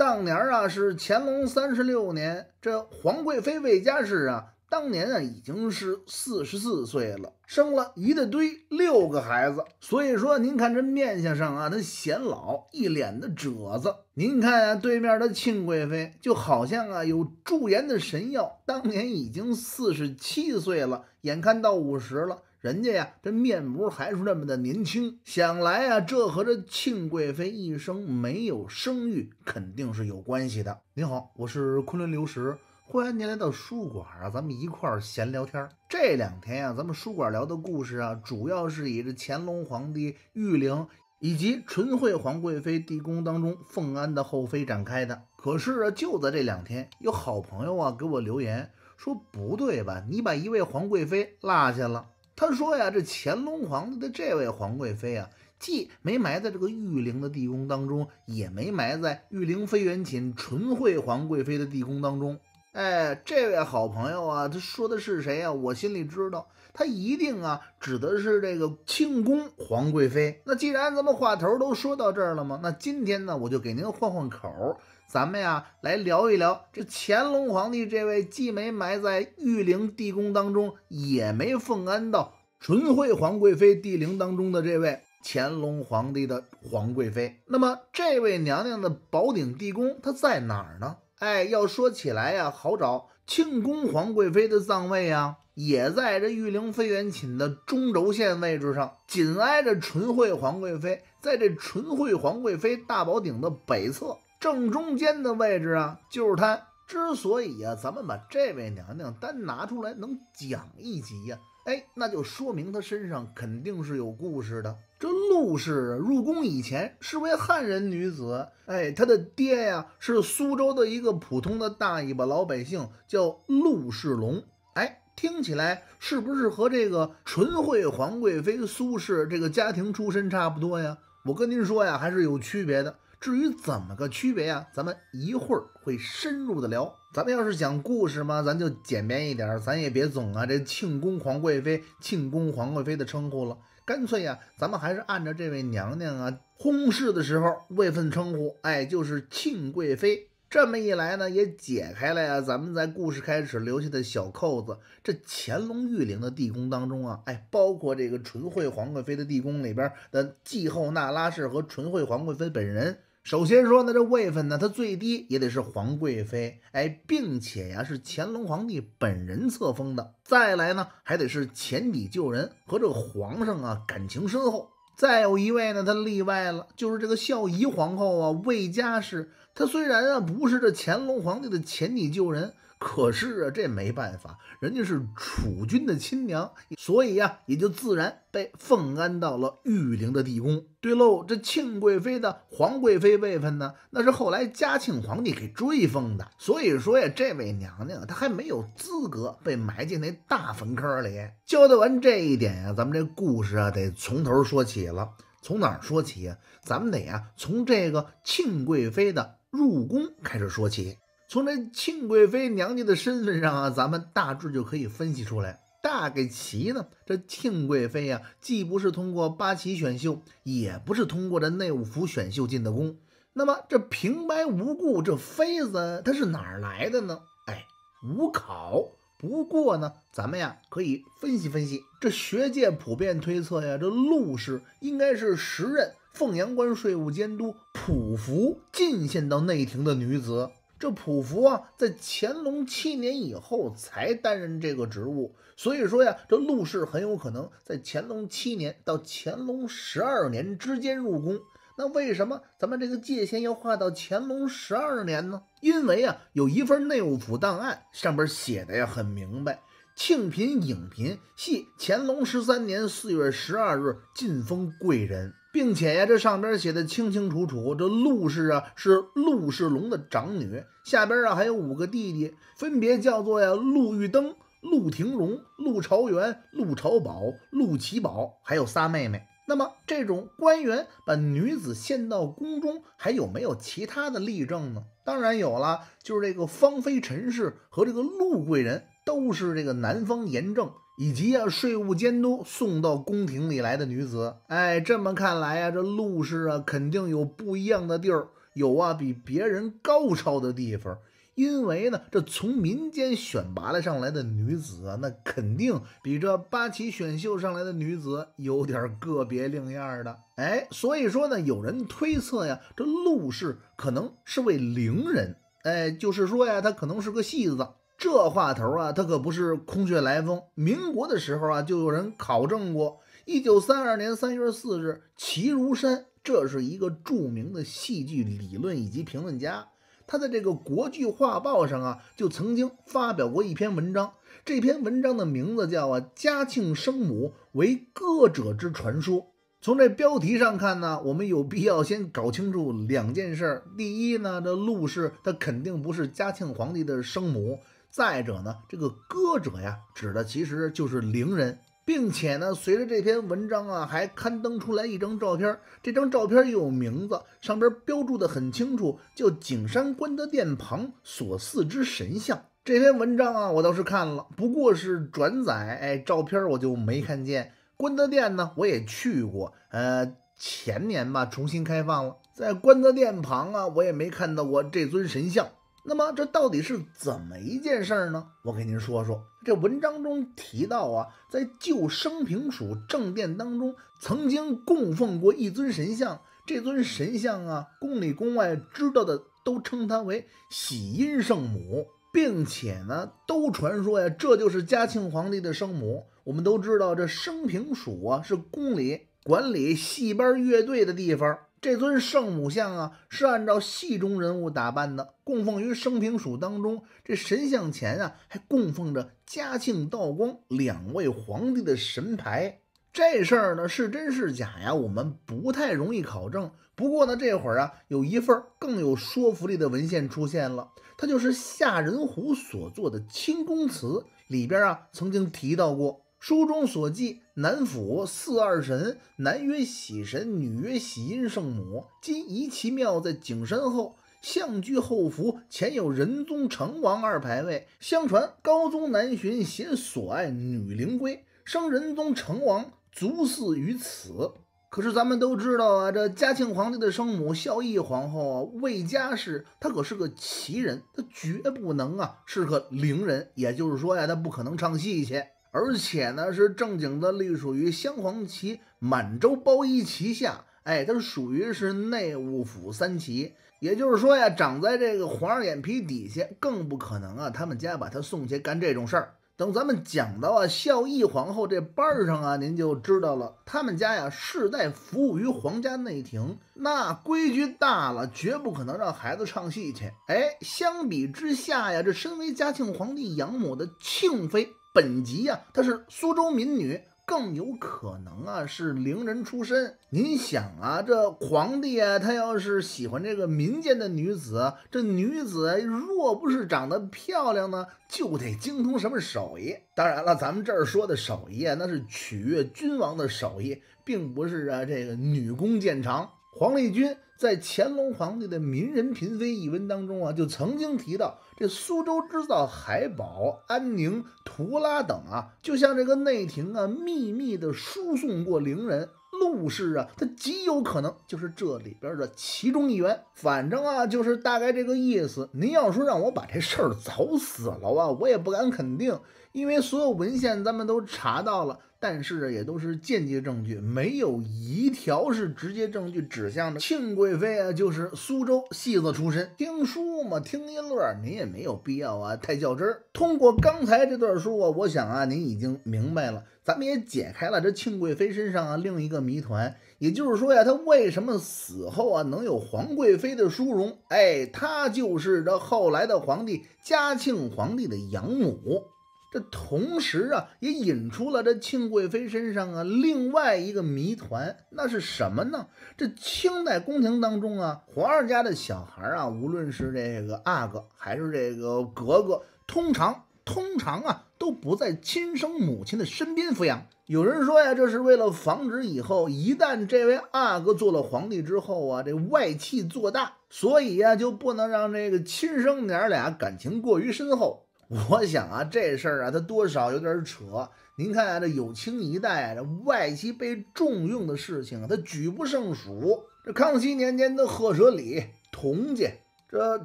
当年啊是乾隆三十六年，这皇贵妃魏佳氏啊，当年啊已经是四十四岁了，生了一大堆六个孩子，所以说您看这面相上啊，她显老，一脸的褶子。您看啊，对面的庆贵妃就好像啊有驻颜的神药，当年已经四十七岁了，眼看到五十了。人家呀，这面膜还是那么的年轻。想来啊，这和这庆贵妃一生没有生育肯定是有关系的。您好，我是昆仑流石，欢迎您来到书馆啊，咱们一块儿闲聊天。这两天啊，咱们书馆聊的故事啊，主要是以这乾隆皇帝御陵以及纯惠皇贵妃地宫当中奉安的后妃展开的。可是啊，就在这两天，有好朋友啊给我留言说不对吧，你把一位皇贵妃落下了。他说呀，这乾隆皇帝的这位皇贵妃啊，既没埋在这个玉陵的地宫当中，也没埋在玉陵妃园寝纯惠皇贵妃的地宫当中。哎，这位好朋友啊，他说的是谁啊？我心里知道，他一定啊指的是这个庆宫皇贵妃。那既然咱们话头都说到这儿了嘛，那今天呢，我就给您换换口。咱们呀，来聊一聊这乾隆皇帝这位既没埋在玉陵地宫当中，也没奉安到纯惠皇贵妃帝陵当中的这位乾隆皇帝的皇贵妃。那么，这位娘娘的宝鼎地宫它在哪儿呢？哎，要说起来呀，好找。庆功皇贵妃的葬位啊，也在这玉陵飞元寝的中轴线位置上，紧挨着纯惠皇贵妃，在这纯惠皇贵妃大宝顶的北侧。正中间的位置啊，就是她。之所以啊，咱们把这位娘娘单拿出来能讲一集呀，哎，那就说明她身上肯定是有故事的。这陆氏入宫以前是位汉人女子，哎，她的爹呀是苏州的一个普通的大尾巴老百姓，叫陆世龙。哎，听起来是不是和这个纯惠皇贵妃苏氏这个家庭出身差不多呀？我跟您说呀，还是有区别的。至于怎么个区别啊，咱们一会儿会深入的聊。咱们要是讲故事嘛，咱就简便一点，咱也别总啊这庆功皇贵妃、庆功皇贵妃的称呼了，干脆啊，咱们还是按照这位娘娘啊，薨逝的时候位分称呼，哎，就是庆贵妃。这么一来呢，也解开了啊，咱们在故事开始留下的小扣子。这乾隆御陵的地宫当中啊，哎，包括这个纯惠皇贵妃的地宫里边的继后那拉氏和纯惠皇贵妃本人。首先说，呢，这位分呢，它最低也得是皇贵妃，哎，并且呀是乾隆皇帝本人册封的。再来呢，还得是前敌救人和这个皇上啊感情深厚。再有一位呢，他例外了，就是这个孝仪皇后啊，魏佳氏，她虽然啊不是这乾隆皇帝的前敌救人。可是啊，这没办法，人家是储君的亲娘，所以呀，也就自然被奉安到了玉陵的地宫。对喽，这庆贵妃的皇贵妃位分呢，那是后来嘉庆皇帝给追封的。所以说呀，这位娘娘她还没有资格被埋进那大坟坑里。交代完这一点呀，咱们这故事啊得从头说起了。从哪儿说起呀？咱们得啊从这个庆贵妃的入宫开始说起。从这庆贵妃娘家的身份上啊，咱们大致就可以分析出来，大给齐呢，这庆贵妃呀，既不是通过八旗选秀，也不是通过这内务府选秀进的宫。那么这平白无故这妃子她是哪儿来的呢？哎，无考不过呢，咱们呀可以分析分析。这学界普遍推测呀，这陆氏应该是时任凤阳关税务监督普福进献到内廷的女子。这溥福啊，在乾隆七年以后才担任这个职务，所以说呀，这陆氏很有可能在乾隆七年到乾隆十二年之间入宫。那为什么咱们这个界限要划到乾隆十二年呢？因为啊，有一份内务府档案上边写的呀，很明白，庆嫔、颖嫔系乾隆十三年四月十二日晋封贵人。并且呀，这上边写的清清楚楚，这陆氏啊是陆世龙的长女，下边啊还有五个弟弟，分别叫做呀陆玉登、陆廷荣、陆朝元、陆朝宝、陆奇宝，还有仨妹妹。那么这种官员把女子献到宫中，还有没有其他的例证呢？当然有了，就是这个芳菲陈氏和这个陆贵人都是这个南方严正。以及啊，税务监督送到宫廷里来的女子，哎，这么看来呀，这陆氏啊，肯定有不一样的地儿，有啊，比别人高超的地方。因为呢，这从民间选拔了上来的女子啊，那肯定比这八旗选秀上来的女子有点个别另样的。哎，所以说呢，有人推测呀，这陆氏可能是位伶人，哎，就是说呀，她可能是个戏子。这话头啊，他可不是空穴来风。民国的时候啊，就有人考证过。一九三二年三月四日，齐如山，这是一个著名的戏剧理论以及评论家，他在这个《国剧画报》上啊，就曾经发表过一篇文章。这篇文章的名字叫《啊嘉庆生母为歌者之传说》。从这标题上看呢，我们有必要先搞清楚两件事。第一呢，这陆氏她肯定不是嘉庆皇帝的生母。再者呢，这个歌者呀，指的其实就是伶人，并且呢，随着这篇文章啊，还刊登出来一张照片。这张照片又有名字，上边标注的很清楚，叫景山观德殿旁所祀之神像。这篇文章啊，我倒是看了，不过是转载。哎，照片我就没看见。观德殿呢，我也去过，呃，前年吧，重新开放了。在观德殿旁啊，我也没看到过这尊神像。那么这到底是怎么一件事儿呢？我给您说说，这文章中提到啊，在旧生平署正殿当中，曾经供奉过一尊神像。这尊神像啊，宫里宫外知道的都称它为喜阴圣母，并且呢，都传说呀，这就是嘉庆皇帝的生母。我们都知道，这生平署啊，是宫里管理戏班乐队的地方。这尊圣母像啊，是按照戏中人物打扮的，供奉于生平署当中。这神像前啊，还供奉着嘉庆、道光两位皇帝的神牌。这事儿呢，是真是假呀？我们不太容易考证。不过呢，这会儿啊，有一份更有说服力的文献出现了，它就是夏仁虎所作的《清宫词》，里边啊，曾经提到过。书中所记，南府四二神，男曰喜神，女曰喜阴圣母。今遗其庙在景山后，相居后福前有仁宗成王二牌位。相传高宗南巡，携所爱女灵归，生仁宗成王，足祀于此。可是咱们都知道啊，这嘉庆皇帝的生母孝义皇后魏佳氏，她可是个奇人，她绝不能啊是个伶人，也就是说呀，她不可能唱戏去。而且呢，是正经的，隶属于镶黄旗满洲包衣旗下。哎，它属于是内务府三旗，也就是说呀，长在这个皇上眼皮底下，更不可能啊，他们家把他送去干这种事儿。等咱们讲到啊孝懿皇后这班儿上啊，您就知道了，他们家呀世代服务于皇家内廷，那规矩大了，绝不可能让孩子唱戏去。哎，相比之下呀，这身为嘉庆皇帝养母的庆妃。本集啊，她是苏州民女，更有可能啊是伶人出身。您想啊，这皇帝啊，他要是喜欢这个民间的女子，这女子若不是长得漂亮呢，就得精通什么手艺。当然了，咱们这儿说的手艺啊，那是取悦君王的手艺，并不是啊这个女工见长。黄立军在《乾隆皇帝的名人嫔妃》一文当中啊，就曾经提到这苏州织造海宝安宁图拉等啊，就像这个内廷啊，秘密的输送过伶人、陆氏啊，他极有可能就是这里边的其中一员。反正啊，就是大概这个意思。您要说让我把这事儿早死了啊，我也不敢肯定，因为所有文献咱们都查到了。但是也都是间接证据，没有一条是直接证据指向的。庆贵妃啊，就是苏州戏子出身，听书嘛，听音乐，您也没有必要啊太较真儿。通过刚才这段书啊，我想啊，您已经明白了，咱们也解开了这庆贵妃身上啊另一个谜团，也就是说呀，她为什么死后啊能有皇贵妃的殊荣？哎，她就是这后来的皇帝嘉庆皇帝的养母。这同时啊，也引出了这庆贵妃身上啊另外一个谜团，那是什么呢？这清代宫廷当中啊，皇上家的小孩啊，无论是这个阿哥还是这个格格，通常通常啊都不在亲生母亲的身边抚养。有人说呀，这是为了防止以后一旦这位阿哥做了皇帝之后啊，这外戚做大，所以呀就不能让这个亲生娘俩感情过于深厚。我想啊，这事儿啊，他多少有点扯。您看啊，这有清一代，这外戚被重用的事情啊，他举不胜数。这康熙年间的赫舍里、佟家，这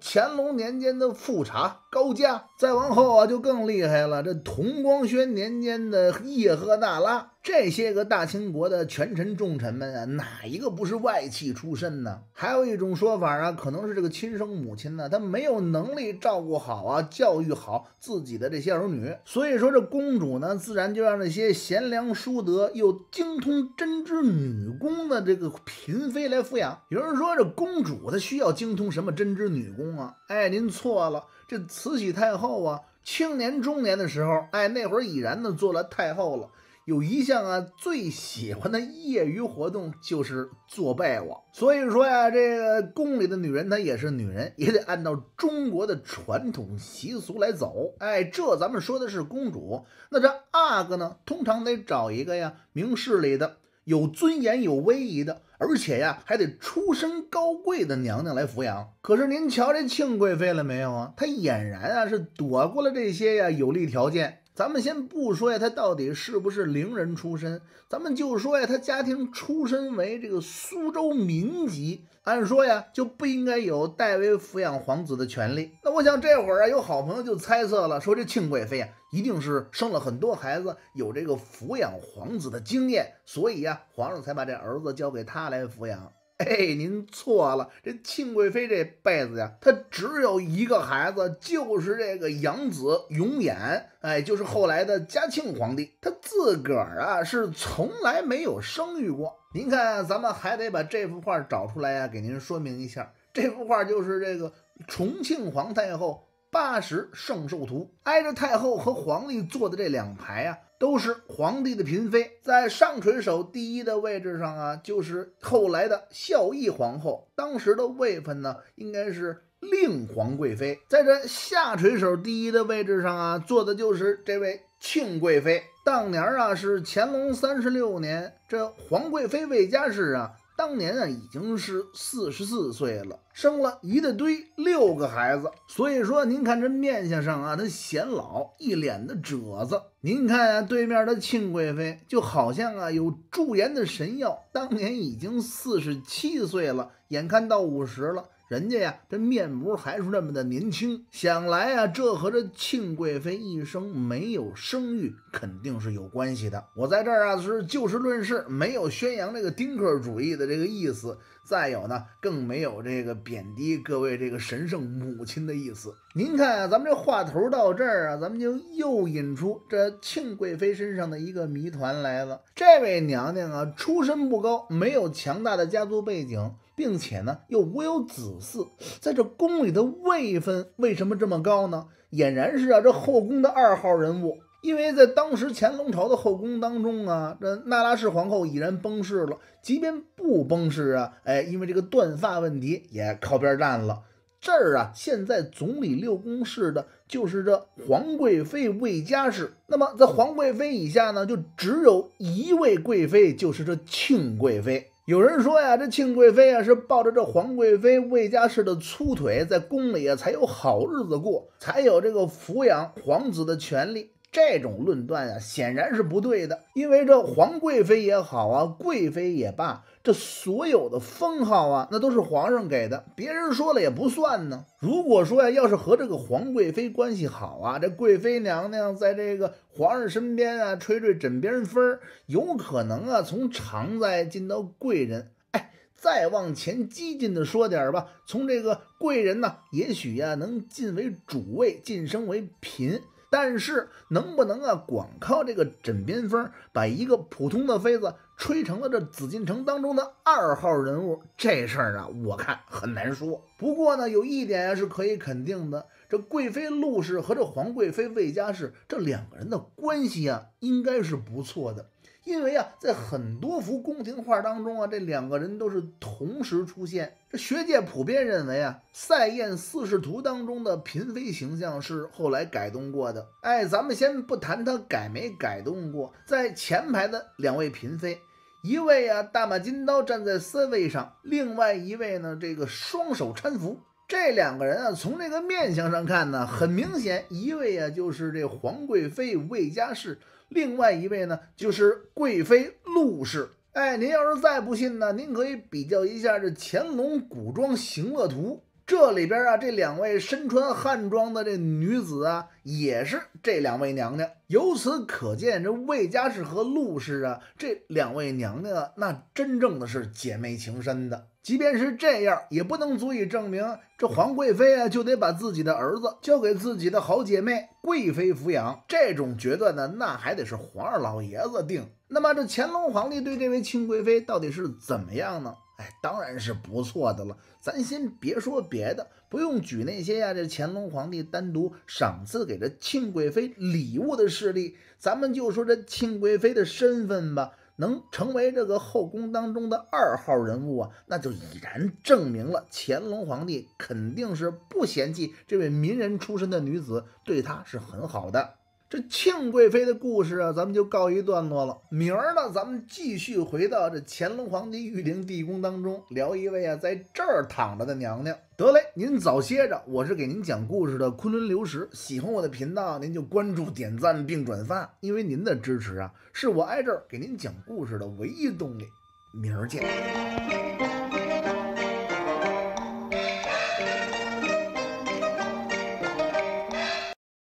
乾隆年间的富察。高家再往后啊，就更厉害了。这同光宣年间的叶赫那拉，这些个大清国的权臣重臣们啊，哪一个不是外戚出身呢？还有一种说法啊，可能是这个亲生母亲呢，她没有能力照顾好啊、教育好自己的这些儿女，所以说这公主呢，自然就让那些贤良淑德又精通针织女工的这个嫔妃来抚养。有人说这公主她需要精通什么针织女工啊？哎，您错了。这慈禧太后啊，青年中年的时候，哎，那会儿已然呢做了太后了，有一项啊最喜欢的业余活动就是做被窝。所以说呀，这个宫里的女人她也是女人，也得按照中国的传统习俗来走。哎，这咱们说的是公主，那这阿哥呢，通常得找一个呀明事理的、有尊严、有威仪的。而且呀，还得出身高贵的娘娘来抚养。可是您瞧这庆贵妃了没有啊？她俨然啊是躲过了这些呀有利条件。咱们先不说呀，她到底是不是伶人出身？咱们就说呀，她家庭出身为这个苏州民籍。按说呀，就不应该有代为抚养皇子的权利。那我想这会儿啊，有好朋友就猜测了，说这庆贵妃啊，一定是生了很多孩子，有这个抚养皇子的经验，所以呀，皇上才把这儿子交给他来抚养。哎，您错了，这庆贵妃这辈子呀，她只有一个孩子，就是这个养子永琰，哎，就是后来的嘉庆皇帝。他自个儿啊是从来没有生育过。您看，咱们还得把这幅画找出来呀，给您说明一下。这幅画就是这个重庆皇太后。八十圣寿图挨着太后和皇帝坐的这两排啊，都是皇帝的嫔妃。在上垂手第一的位置上啊，就是后来的孝义皇后，当时的位分呢应该是令皇贵妃。在这下垂手第一的位置上啊，坐的就是这位庆贵妃。当年啊，是乾隆三十六年，这皇贵妃魏佳氏啊。当年啊，已经是四十四岁了，生了一大堆六个孩子，所以说您看这面相上啊，他显老，一脸的褶子。您看啊，对面的庆贵妃就好像啊有驻颜的神药，当年已经四十七岁了，眼看到五十了。人家呀，这面膜还是那么的年轻。想来啊，这和这庆贵妃一生没有生育肯定是有关系的。我在这儿啊是就事论事，没有宣扬这个丁克主义的这个意思。再有呢，更没有这个贬低各位这个神圣母亲的意思。您看啊，咱们这话头到这儿啊，咱们就又引出这庆贵妃身上的一个谜团来了。这位娘娘啊，出身不高，没有强大的家族背景。并且呢，又无有子嗣，在这宫里的位分为什么这么高呢？俨然是啊，这后宫的二号人物。因为在当时乾隆朝的后宫当中啊，这那拉氏皇后已然崩逝了，即便不崩逝啊，哎，因为这个断发问题也靠边站了。这儿啊，现在总理六宫事的就是这皇贵妃魏佳氏。那么在皇贵妃以下呢，就只有一位贵妃，就是这庆贵妃。有人说呀，这庆贵妃啊是抱着这皇贵妃魏家氏的粗腿，在宫里啊才有好日子过，才有这个抚养皇子的权利。这种论断啊，显然是不对的。因为这皇贵妃也好啊，贵妃也罢，这所有的封号啊，那都是皇上给的，别人说了也不算呢。如果说呀，要是和这个皇贵妃关系好啊，这贵妃娘娘在这个皇上身边啊，吹吹枕边风，有可能啊，从常在进到贵人。哎，再往前激进的说点儿吧，从这个贵人呢，也许呀，能晋为主位，晋升为嫔。但是能不能啊，光靠这个枕边风，把一个普通的妃子吹成了这紫禁城当中的二号人物，这事儿啊，我看很难说。不过呢，有一点是可以肯定的，这贵妃陆氏和这皇贵妃魏家氏这两个人的关系啊，应该是不错的。因为啊，在很多幅宫廷画当中啊，这两个人都是同时出现。这学界普遍认为啊，《赛宴四世图》当中的嫔妃形象是后来改动过的。哎，咱们先不谈他改没改动过，在前排的两位嫔妃。一位啊，大马金刀站在三位上，另外一位呢，这个双手搀扶。这两个人啊，从这个面相上看呢，很明显，一位啊就是这皇贵妃魏家氏，另外一位呢就是贵妃陆氏。哎，您要是再不信呢，您可以比较一下这《乾隆古装行乐图》。这里边啊，这两位身穿汉装的这女子啊，也是这两位娘娘。由此可见，这魏家氏和陆氏啊，这两位娘娘那真正的是姐妹情深的。即便是这样，也不能足以证明这皇贵妃啊就得把自己的儿子交给自己的好姐妹贵妃抚养。这种决断呢，那还得是皇二老爷子定。那么，这乾隆皇帝对这位亲贵妃到底是怎么样呢？当然是不错的了，咱先别说别的，不用举那些呀。这乾隆皇帝单独赏赐给这庆贵妃礼物的事例，咱们就说这庆贵妃的身份吧。能成为这个后宫当中的二号人物啊，那就已然证明了乾隆皇帝肯定是不嫌弃这位名人出身的女子，对她是很好的。这庆贵妃的故事啊，咱们就告一段落了。明儿呢，咱们继续回到这乾隆皇帝御陵地宫当中，聊一位啊，在这儿躺着的娘娘。得嘞，您早歇着。我是给您讲故事的昆仑流石，喜欢我的频道，您就关注、点赞并转发。因为您的支持啊，是我挨这儿给您讲故事的唯一动力。明儿见。